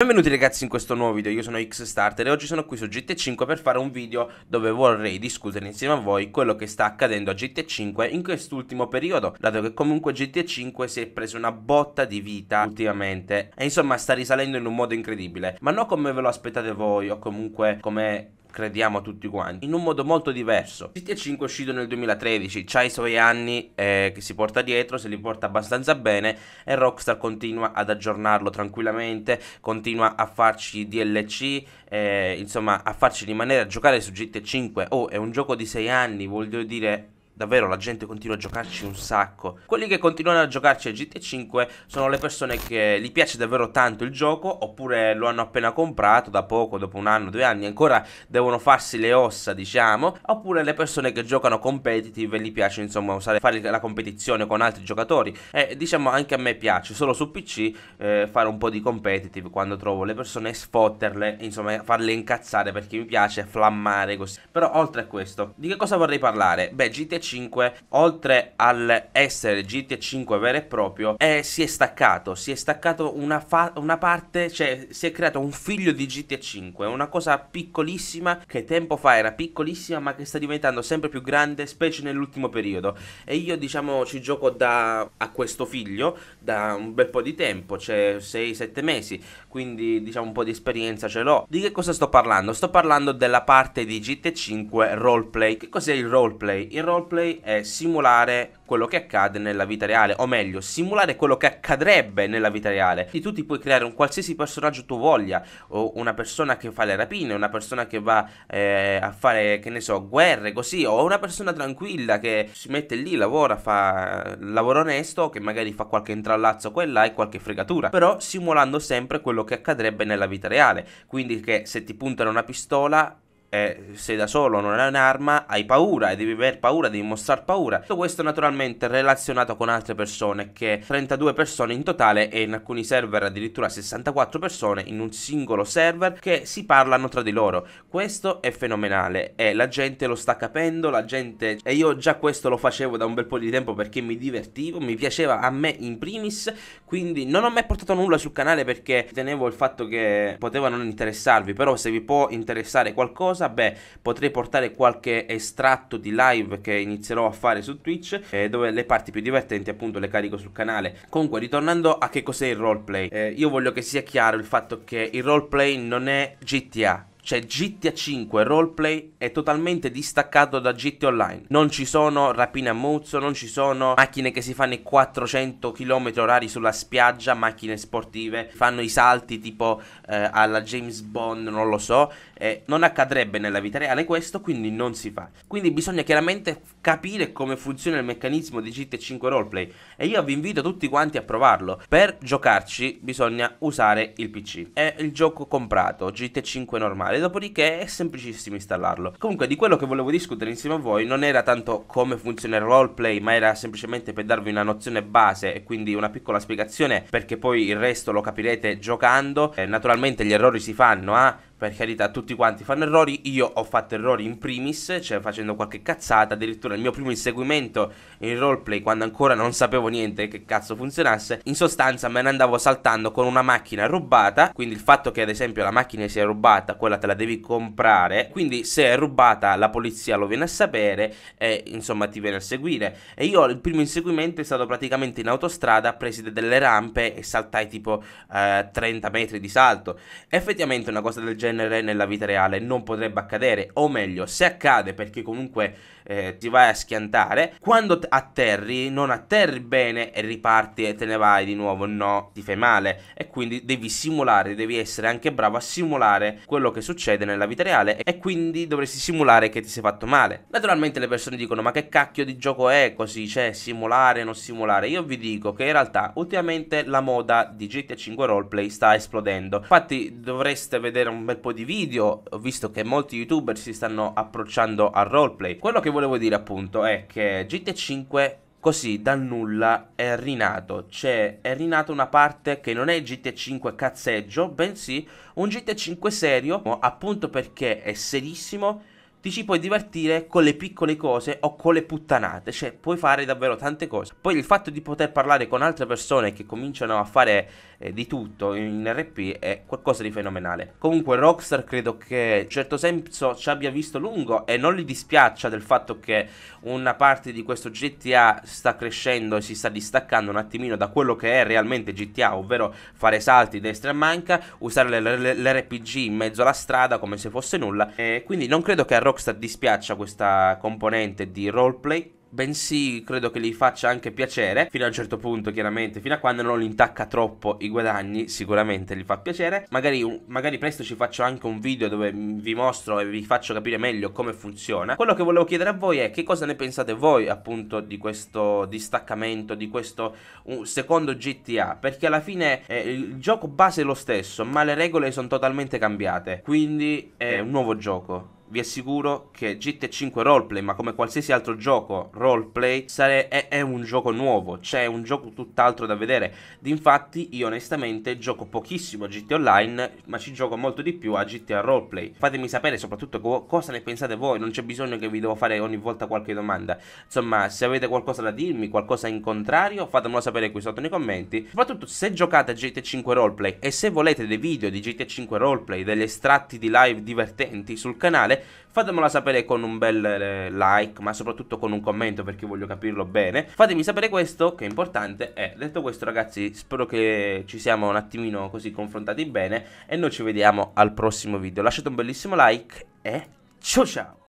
Benvenuti ragazzi in questo nuovo video, io sono Xstarter e oggi sono qui su GT5 per fare un video dove vorrei discutere insieme a voi quello che sta accadendo a GT5 in quest'ultimo periodo, dato che comunque GT5 si è preso una botta di vita ultimamente e insomma sta risalendo in un modo incredibile, ma non come ve lo aspettate voi o comunque come crediamo tutti quanti, in un modo molto diverso. GTA 5 è uscito nel 2013, ha i suoi anni eh, che si porta dietro, se li porta abbastanza bene e Rockstar continua ad aggiornarlo tranquillamente, continua a farci DLC, eh, insomma a farci rimanere a giocare su GTA 5. Oh, è un gioco di 6 anni, voglio dire Davvero la gente continua a giocarci un sacco Quelli che continuano a giocarci a GT5 Sono le persone che gli piace davvero tanto il gioco Oppure lo hanno appena comprato da poco Dopo un anno, due anni Ancora devono farsi le ossa diciamo Oppure le persone che giocano competitive E gli piace insomma usare, fare la competizione con altri giocatori E diciamo anche a me piace Solo su PC eh, fare un po' di competitive Quando trovo le persone e sfotterle Insomma farle incazzare perché mi piace flammare così Però oltre a questo Di che cosa vorrei parlare? Beh GT5 5 oltre essere GTA 5 vero e proprio eh, si è staccato si è staccato una, fa- una parte cioè si è creato un figlio di GTA 5 una cosa piccolissima che tempo fa era piccolissima ma che sta diventando sempre più grande specie nell'ultimo periodo e io diciamo ci gioco da a questo figlio da un bel po' di tempo cioè 6-7 mesi quindi diciamo un po' di esperienza ce l'ho di che cosa sto parlando? sto parlando della parte di GTA 5 roleplay che cos'è il roleplay? il roleplay gameplay è simulare quello che accade nella vita reale, o meglio, simulare quello che accadrebbe nella vita reale. E tu ti puoi creare un qualsiasi personaggio tu voglia, o una persona che fa le rapine, una persona che va eh, a fare, che ne so, guerre, così, o una persona tranquilla che si mette lì, lavora, fa lavoro onesto, che magari fa qualche intrallazzo qua e là e qualche fregatura, però simulando sempre quello che accadrebbe nella vita reale. Quindi che se ti puntano una pistola eh, sei da solo, non hai un'arma, hai paura e devi aver paura, devi mostrare paura. Tutto questo naturalmente relazionato con altre persone, che 32 persone in totale e in alcuni server addirittura 64 persone in un singolo server che si parlano tra di loro. Questo è fenomenale e la gente lo sta capendo, la gente... E io già questo lo facevo da un bel po' di tempo perché mi divertivo, mi piaceva a me in primis, quindi non ho mai portato nulla sul canale perché tenevo il fatto che poteva non interessarvi, però se vi può interessare qualcosa cosa? Beh, potrei portare qualche estratto di live che inizierò a fare su Twitch, eh, dove le parti più divertenti appunto le carico sul canale. Comunque, ritornando a che cos'è il roleplay, eh, io voglio che sia chiaro il fatto che il roleplay non è GTA cioè GTA 5 roleplay è totalmente distaccato da GTA Online. Non ci sono rapine a muzzo, non ci sono macchine che si fanno i 400 km orari sulla spiaggia, macchine sportive, fanno i salti tipo eh, alla James Bond, non lo so. Eh, non accadrebbe nella vita reale questo, quindi non si fa. Quindi bisogna chiaramente capire come funziona il meccanismo di GTA 5 roleplay. E io vi invito tutti quanti a provarlo. Per giocarci bisogna usare il PC. È il gioco comprato, GTA 5 normale funzionale, dopodiché è semplicissimo installarlo. Comunque di quello che volevo discutere insieme a voi non era tanto come funziona il roleplay, ma era semplicemente per darvi una nozione base e quindi una piccola spiegazione perché poi il resto lo capirete giocando. Eh, naturalmente gli errori si fanno, ah, eh? per carità, tutti quanti fanno errori. Io ho fatto errori in primis, cioè facendo qualche cazzata. Addirittura il mio primo inseguimento in roleplay, quando ancora non sapevo niente che cazzo funzionasse, in sostanza me ne andavo saltando con una macchina rubata. Quindi il fatto che, ad esempio, la macchina sia rubata, quella te la devi comprare. Quindi se è rubata, la polizia lo viene a sapere e insomma ti viene a seguire. E io il primo inseguimento è stato praticamente in autostrada, presi delle rampe e saltai tipo eh, 30 metri di salto. Effettivamente, una cosa del genere genere nella vita reale non potrebbe accadere, o meglio, se accade perché comunque eh, ti vai a schiantare. Quando atterri, non atterri bene e riparti e te ne vai di nuovo, no, ti fai male. E quindi devi simulare, devi essere anche bravo a simulare quello che succede nella vita reale e quindi dovresti simulare che ti sei fatto male. Naturalmente le persone dicono ma che cacchio di gioco è così, cioè simulare, non simulare. Io vi dico che in realtà ultimamente la moda di GTA 5 roleplay sta esplodendo. Infatti dovreste vedere un bel po' di video, visto che molti youtuber si stanno approcciando al roleplay. Quello che voglio volevo dire appunto è che GTA 5 così dal nulla è rinato, cioè è rinata una parte che non è GTA 5 cazzeggio, bensì un GTA 5 serio, appunto perché è serissimo ti ci puoi divertire con le piccole cose o con le puttanate, cioè puoi fare davvero tante cose. Poi il fatto di poter parlare con altre persone che cominciano a fare eh, di tutto in RP è qualcosa di fenomenale. Comunque Rockstar credo che in certo senso ci abbia visto lungo e non gli dispiaccia del fatto che una parte di questo GTA sta crescendo e si sta distaccando un attimino da quello che è realmente GTA, ovvero fare salti destra e manca, usare l'RPG in mezzo alla strada come se fosse nulla. E quindi non credo che a Rockstar Rockstar dispiaccia questa componente di roleplay bensì credo che gli faccia anche piacere fino a un certo punto chiaramente fino a quando non gli intacca troppo i guadagni sicuramente gli fa piacere magari, magari, presto ci faccio anche un video dove vi mostro e vi faccio capire meglio come funziona quello che volevo chiedere a voi è che cosa ne pensate voi appunto di questo distaccamento di questo secondo GTA perché alla fine eh, il gioco base è lo stesso ma le regole sono totalmente cambiate quindi è eh. un nuovo gioco vi assicuro che GTA 5 Roleplay, ma come qualsiasi altro gioco roleplay, sare- è, è un gioco nuovo, c'è cioè un gioco tutt'altro da vedere. Infatti io onestamente gioco pochissimo a GTA Online, ma ci gioco molto di più a GTA Roleplay. Fatemi sapere soprattutto co- cosa ne pensate voi, non c'è bisogno che vi devo fare ogni volta qualche domanda. Insomma, se avete qualcosa da dirmi, qualcosa in contrario, fatemelo sapere qui sotto nei commenti. Soprattutto se giocate a GTA 5 Roleplay e se volete dei video di GTA 5 Roleplay, degli estratti di live divertenti sul canale, pensate? Fatemela sapere con un bel eh, like, ma soprattutto con un commento perché voglio capirlo bene. Fatemi sapere questo, che è importante. E eh, detto questo, ragazzi, spero che ci siamo un attimino così confrontati bene. E noi ci vediamo al prossimo video. Lasciate un bellissimo like e ciao ciao!